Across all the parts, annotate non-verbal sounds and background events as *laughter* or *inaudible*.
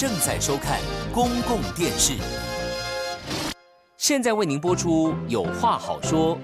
正在收看公共电视。现在为您播出《有话好说》。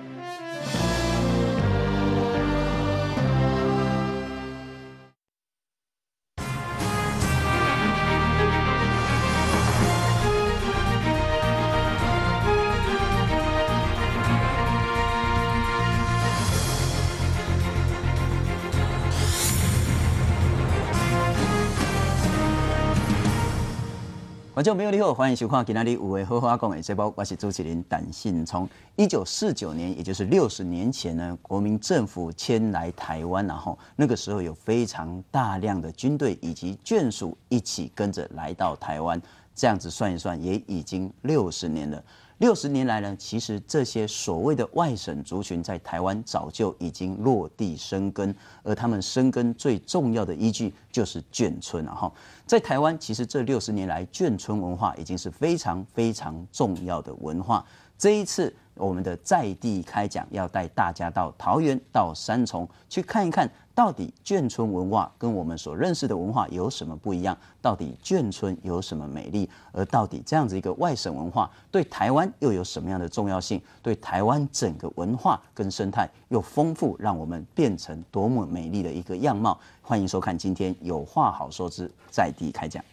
就没有理由欢迎收看今天的五位好花共勉，这包我是朱启林、短信从一九四九年，也就是六十年前呢，国民政府迁来台湾，然后那个时候有非常大量的军队以及眷属一起跟着来到台湾，这样子算一算，也已经六十年了。六十年来呢，其实这些所谓的外省族群在台湾早就已经落地生根，而他们生根最重要的依据就是眷村啊！哈，在台湾其实这六十年来，眷村文化已经是非常非常重要的文化。这一次，我们的在地开讲要带大家到桃园到三重去看一看到底眷村文化跟我们所认识的文化有什么不一样？到底眷村有什么美丽？而到底这样子一个外省文化对台湾又有什么样的重要性？对台湾整个文化跟生态又丰富，让我们变成多么美丽的一个样貌？欢迎收看今天有话好说之在地开讲。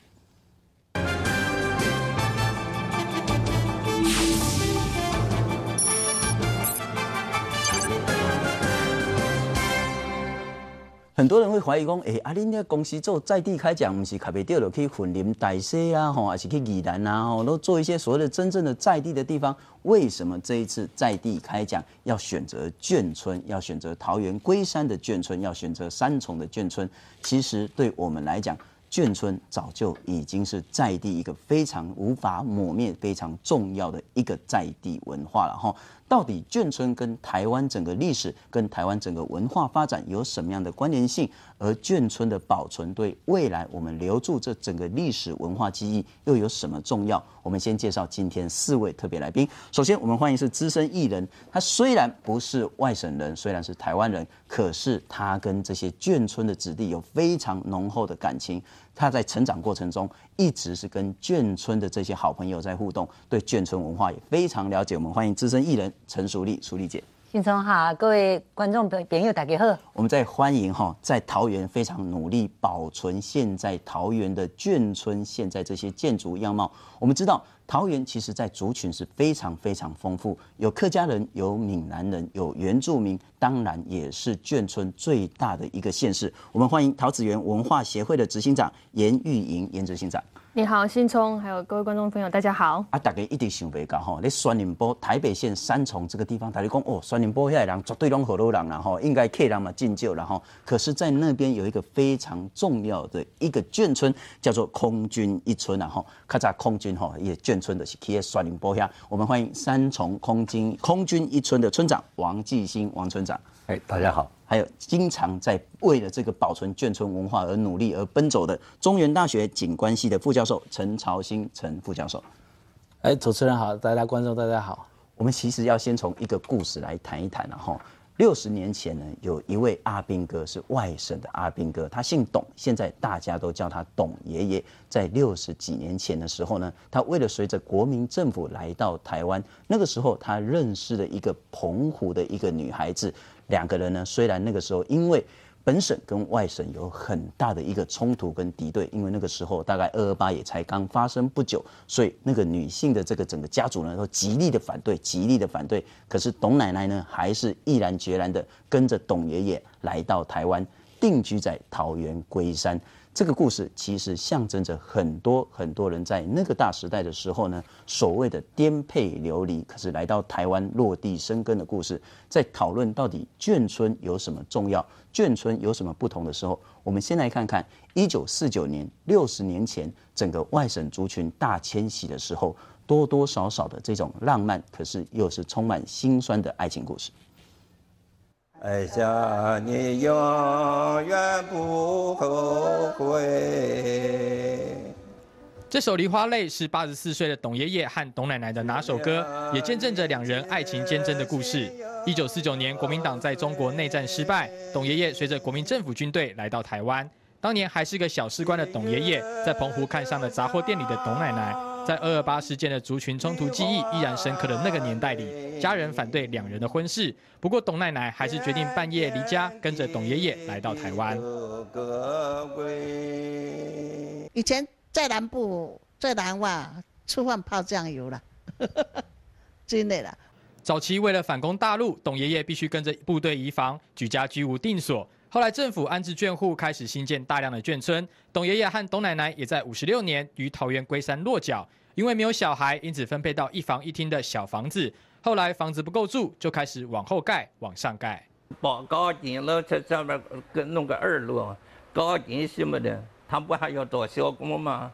很多人会怀疑讲，哎，阿您个公司做在地开奖，唔是开贝掉，了去云林大西啊，吼，还是去宜兰啊，吼，都做一些所谓的真正的在地的地方。为什么这一次在地开奖要选择眷村，要选择桃园龟山的眷村，要选择三重的眷村？其实对我们来讲，眷村早就已经是在地一个非常无法抹灭、非常重要的一个在地文化了，吼。到底眷村跟台湾整个历史、跟台湾整个文化发展有什么样的关联性？而眷村的保存，对未来我们留住这整个历史文化记忆又有什么重要？我们先介绍今天四位特别来宾。首先，我们欢迎是资深艺人，他虽然不是外省人，虽然是台湾人，可是他跟这些眷村的子弟有非常浓厚的感情。他在成长过程中，一直是跟眷村的这些好朋友在互动，对眷村文化也非常了解。我们欢迎资深艺人。成熟丽，淑丽姐，先生好，各位观众朋朋友大家好，我们在欢迎哈，在桃园非常努力保存现在桃园的眷村，现在这些建筑样貌，我们知道桃园其实在族群是非常非常丰富，有客家人，有闽南人，有原住民，当然也是眷村最大的一个县市。我们欢迎桃子园文化协会的执行长严玉莹，严执行长。你好，新聪，还有各位观众朋友，大家好。啊，大家一直想袂到吼，你双林埔台北县三重这个地方，大家讲哦，双林埔遐人绝对拢好多人啦吼，应该可以让嘛进驻然吼。可是，在那边有一个非常重要的一个眷村，叫做空军一村然后，咔嚓空军吼，也眷村的是在双林埔遐，我们欢迎三重空军空军一村的村长王继兴王村长。哎，大家好。还有经常在为了这个保存眷村文化而努力而奔走的中原大学景观系的副教授陈朝兴陈副教授。哎，主持人好，大家观众大家好。我们其实要先从一个故事来谈一谈，然后六十年前呢，有一位阿兵哥是外省的阿兵哥，他姓董，现在大家都叫他董爷爷。在六十几年前的时候呢，他为了随着国民政府来到台湾，那个时候他认识了一个澎湖的一个女孩子。两个人呢，虽然那个时候因为本省跟外省有很大的一个冲突跟敌对，因为那个时候大概二二八也才刚发生不久，所以那个女性的这个整个家族呢都极力的反对，极力的反对。可是董奶奶呢，还是毅然决然的跟着董爷爷来到台湾，定居在桃园龟山。这个故事其实象征着很多很多人在那个大时代的时候呢，所谓的颠沛流离，可是来到台湾落地生根的故事。在讨论到底眷村有什么重要，眷村有什么不同的时候，我们先来看看一九四九年六十年前整个外省族群大迁徙的时候，多多少少的这种浪漫，可是又是充满心酸的爱情故事。爱下你永远不后悔。这首《梨花泪》是八十四岁的董爷爷和董奶奶的哪首歌？也见证着两人爱情坚贞的故事。一九四九年，国民党在中国内战失败，董爷爷随着国民政府军队来到台湾。当年还是个小士官的董爷爷，在澎湖看上了杂货店里的董奶奶。在二二八事件的族群冲突记忆依然深刻的那个年代里，家人反对两人的婚事。不过，董奶奶还是决定半夜离家，跟着董爷爷来到台湾。以前在南部，在南哇吃饭泡酱油了，真累了。早期为了反攻大陆，董爷爷必须跟着部队移防，举家居无定所。后来政府安置眷户开始新建大量的眷村，董爷爷和董奶奶也在五十六年于桃园龟山落脚。因为没有小孩，因此分配到一房一厅的小房子。后来房子不够住，就开始往后盖、往上盖。保高筋了，在上面跟弄个二楼，高筋什么的，他不还要找小工吗？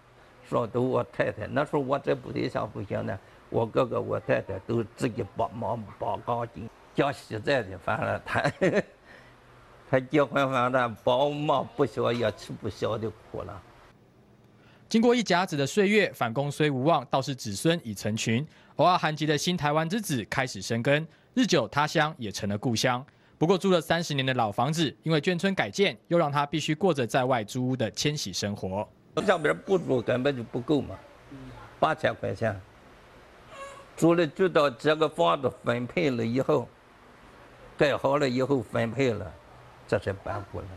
说都我太太，那时候我在部队上不行呢，我哥哥、我太太都自己帮忙保高筋，讲实在的，反正他。他结婚完了，保姆不小，也吃不消的苦了。经过一甲子的岁月，反攻虽无望，倒是子孙已成群。偶尔韩籍的新台湾之子开始生根，日久他乡也成了故乡。不过住了三十年的老房子，因为眷村改建，又让他必须过着在外租屋的迁徙生活。上边不住根本就不够嘛，八千块钱。租了直到这个房子分配了以后，盖好了以后分配了。这才搬过来。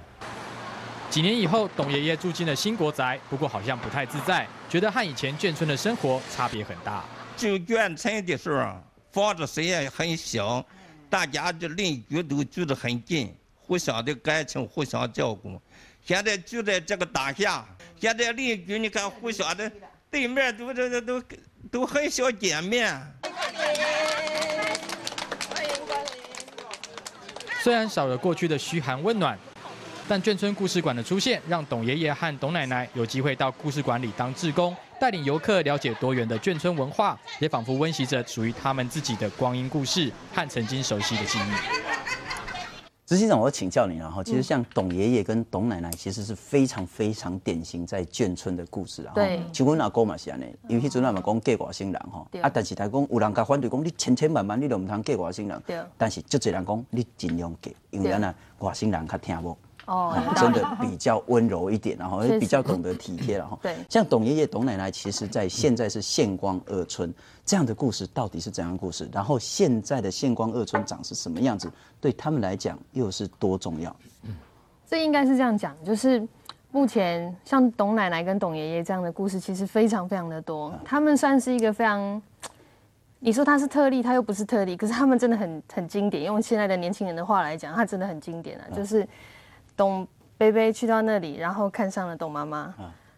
几年以后，董爷爷住进了新国宅，不过好像不太自在，觉得和以前眷村的生活差别很大。就眷村的时候，房子虽然很小，大家的邻居都住得很近，互相的感情互相照顾。现在住在这个大厦，现在邻居你看，互相的对面都这这都都很少见面。虽然少了过去的嘘寒问暖，但眷村故事馆的出现，让董爷爷和董奶奶有机会到故事馆里当志工，带领游客了解多元的眷村文化，也仿佛温习着属于他们自己的光阴故事和曾经熟悉的记忆。实际上，我要请教你，然后其实像董爷爷跟董奶奶，其实是非常非常典型在眷村的故事啊。对，请问阿公嘛，是安尼，因为迄阵天嘛讲嫁外省人哈，啊，但是他讲有人家反对讲你千千万万你都唔通嫁外省人，但是足侪人讲你尽量嫁，因为呢外省人较听无。哦，真的比较温柔一点，然后也比较懂得体贴了哈。对，像董爷爷、董奶奶，其实，在现在是县光二村这样的故事到底是怎样故事？然后现在的县光二村长是什么样子？对他们来讲又是多重要？嗯，这应该是这样讲，就是目前像董奶奶跟董爷爷这样的故事，其实非常非常的多。他们算是一个非常，你说他是特例，他又不是特例，可是他们真的很很经典。用现在的年轻人的话来讲，他真的很经典啊。就是。董贝贝去到那里，然后看上了董妈妈，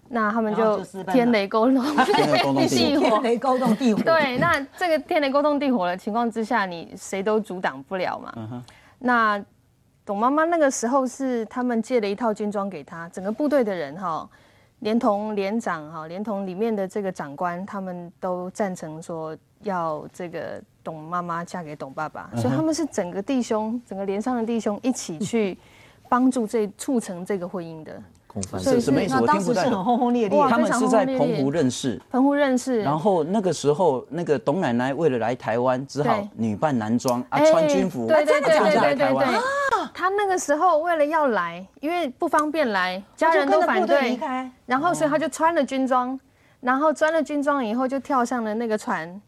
那他们就天雷勾动 *laughs* 地火，天雷勾动地火。对，那这个天雷勾动地火的情况之下，你谁都阻挡不了嘛。那董妈妈那个时候是他们借了一套军装给他，整个部队的人哈，连同连长哈，连同里面的这个长官，他们都赞成说要这个董妈妈嫁给董爸爸，所以他们是整个弟兄，整个连上的弟兄一起去。帮助这促成这个婚姻的，空是什么意思？我听不太很轰轰烈烈，他们是在澎湖认识。澎湖认识，然后那个时候，那个董奶奶为了来台湾，只好女扮男装啊，穿军服，对对对对对对，他那个时候为了要来，因为不方便来，家人都反对，然后所以他就穿了军装，然后穿了军装以后就跳上了那个船。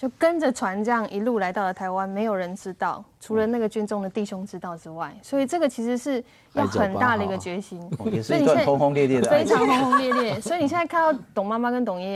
就跟着船这样一路来到了台湾，没有人知道，除了那个军中的弟兄知道之外。所以这个其实是要很大的一个决心，所以你现在轰轰烈烈的，非常轰轰烈烈。所以你现在看到董妈妈跟董爷爷。